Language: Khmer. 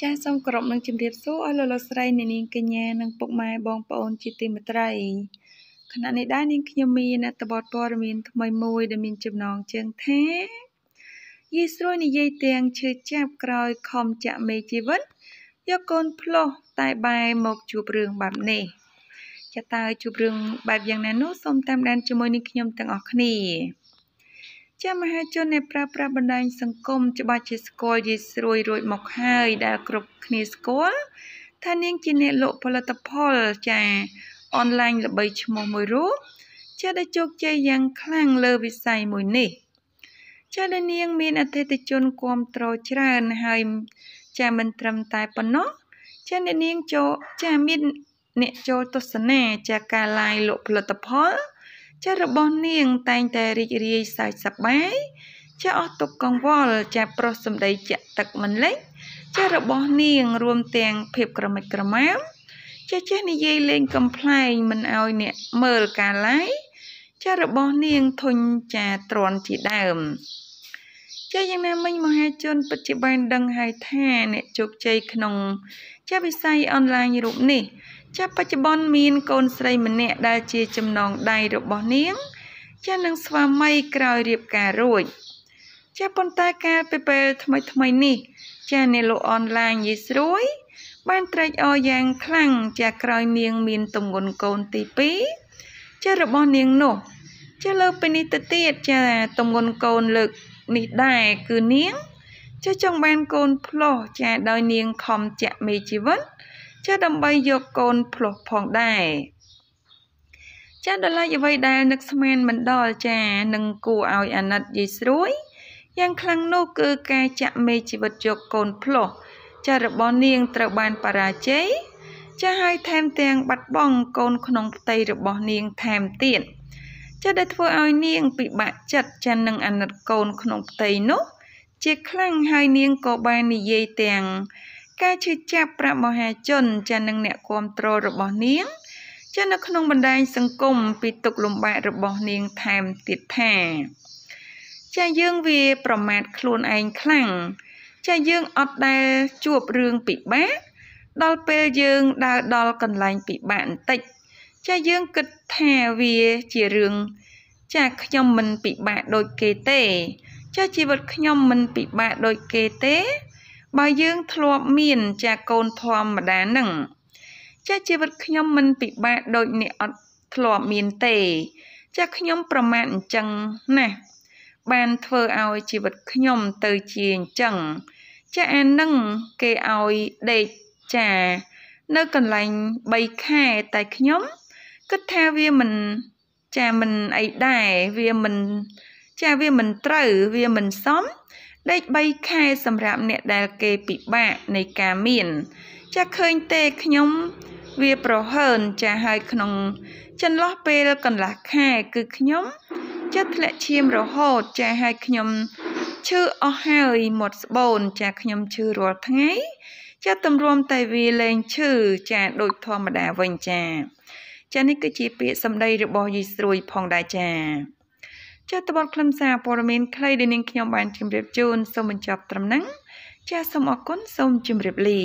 ចាសសូមគោរពនឹងជម្រាបសួរអស់លោកលោកស្រីអ្នកនាងកញ្ញានិងពុកម៉ែបងប្អូន ជាទីមេត្រីខណៈនេះដែរនាងខ្ញុំមានអត្ថបទព័ត៌មានថ្មីមួយដែលមានចំណងជើងថាយីស្រួយនិយាយទាំងឈឺចាប់ក្រោយខំចាក់មេជីវិតយកកូនផ្លោះតែបែរមកជួបរឿងបែបនេះចាតើជួបរឿងបែបយ៉ាងណានោះសូមតាមដានជាមួយនឹងខ្ញុំទាំងអស់គ្នាចាំមហាជនអ្នកប្រើប្រាស់បណ្ដាញសង្គមច្បាស់ជាស្គាល់យីស្រួយរួចមកហើយដែលគ្រប់គ្នាស្គាល់ថានាងជាអ្នកលក់ផលិតផលចាអនឡាញល្បីឈ្មោះមួយរូបចាដែលជោគជ័យយ៉ាងខ្លាំងលើវិស័យមួយនេះចាដែលនាង មានអតិថិជនគ្រប់ត្រច្រើនហើយចាមិនត្រឹមតែប៉ុណ្ណោះចាអ្នកនាងចូលចាមានអ្នកចូលទស្សនាចាការឡាយលក់ផលិតផលចិត្តរបស់នាងតែងតែរីករាយសើចសប្បាយចាអស់ទុកកង្វល់ចាប្រុសសម្ដីចាក់ទឹកមិនលេចចារបស់នាងរួមទាំងភាពក្រមិចក្រមាមចាចេះនិយាយលេងកំ pl ែងមិនឲ្យអ្នកមើលកាឡាយចារបស់នាងធុញចាទ្រាន់ជាដើមចាយ៉ាងណាមិញមហាជនពិតជាបានដឹងហើយថា អ្នកជោគជ័យក្នុង ចាវិស័យអនឡាញរូបនេះចាបច្ចុប្បន្នមានកូនស្រីម្នាក់ដែលជាចំណងដៃរបស់នាង ចានឹងស្វាមីក្រោយរៀបការរួចចាប៉ុន្តែការពេលពេលថ្មីថ្មីនេះ ចាអ្នកលោកអនឡាញយីស្រួយបានត្រេកអរយ៉ាងខ្លាំងចាក្រោយនាងមានទម្ងន់កូនទី2ចារបស់នាងនោះចាលើពេលនេះទៅទៀតចាទម្ងន់កូនលើកនេះដែរគឺនាងចាចង់បានកូនផ្លោះចាដោយនាងខំចាក់មេជីវិតចាដើម្បីយកកូន ផ្លោះផងដែរចាដល់ឡៃអ្វីដែលនឹកស្មានមិនដល់ចានឹងគួរឲ្យអាណិតយាយស្រួយយ៉ាងខ្លាំងនោះគឺការចាក់មេជីវិតយកកូនផ្លោះចារបស់នាងត្រូវបានបរាជ័យចាឲ្យថែមទាំងបាត់បង់កូនក្នុងផ្ទៃរបស់នាងថែមទៀតចាដែលធ្វើឲ្យនាងពិបាក ចិត្តចានឹងអាណិតកូនក្នុងផ្ទៃនោះ ជាខ្លាំងហើយនាងក៏បាននិយាយទាំងការឈឺចាប់ប្រាក់មហាជនចានឹងអ្នកគ្រប់គ្រងរបស់នាងចានៅក្នុងបណ្ដាញសង្គមពីទុកលំបាករបស់នាងថែមទៀតថាចាយើងវាប្រមាថខ្លួនឯងខ្លាំងចាយើងអត់ដែលជួបរឿងពិបាកដល់ពេលយើងដើរដល់កន្លែងពិបាកបន្តិចចាយើងគិតថាវាជារឿង ចាខ្ញុំមិនពិបាកដូចគេទេចាជីវិតខ្ញុំមិនពិបាកដូចគេទេបើយើងធ្លាប់មាន ចាកូនធម្មតានឹងចាជីវិតខ្ញុំមិនពិបាកដូចអ្នកអត់ធ្លាប់មានទេ ចាខ្ញុំប្រមាថអញ្ចឹងណាស់បានធ្វើឲ្យជីវិតខ្ញុំទៅជាអញ្ចឹង ចាអានឹងគេឲ្យដេកចា នៅកន្លែង3ខែតែខ្ញុំ គិតថាវាមិនចាមិនអីដែរវាមិន ចាវាមិនត្រូវវាមិនសមលេខ3ខែសម្រាប់អ្នកដែលគេពិបាកនៃការមាន ចាឃើញទេខ្ញុំ វាប្រហើន ចាហើយក្នុង ចន្លោះពេលកន្លះខែគឺខ្ញុំចិត្តធ្លាក់ឈាមរហូតចាហើយខ្ញុំឈឺអស់ហើយមាត់ស្បូន ចាខ្ញុំឈឺរាល់ថ្ងៃ ចាទម្រាំតែវាលែងឈឺចាដូចធម្មតាវិញចា ចានេះគឺជាពាក្យសម្ដីរបស់យីស្រួយផងដែរចាចាតបនខ្លឹមសារព័ត៌មានខ្លីដែលនាងខ្ញុំបានជម្រាបជូនសូមបញ្ចប់ត្រឹមហ្នឹងចាសសូមអរគុណសូមជម្រាបលា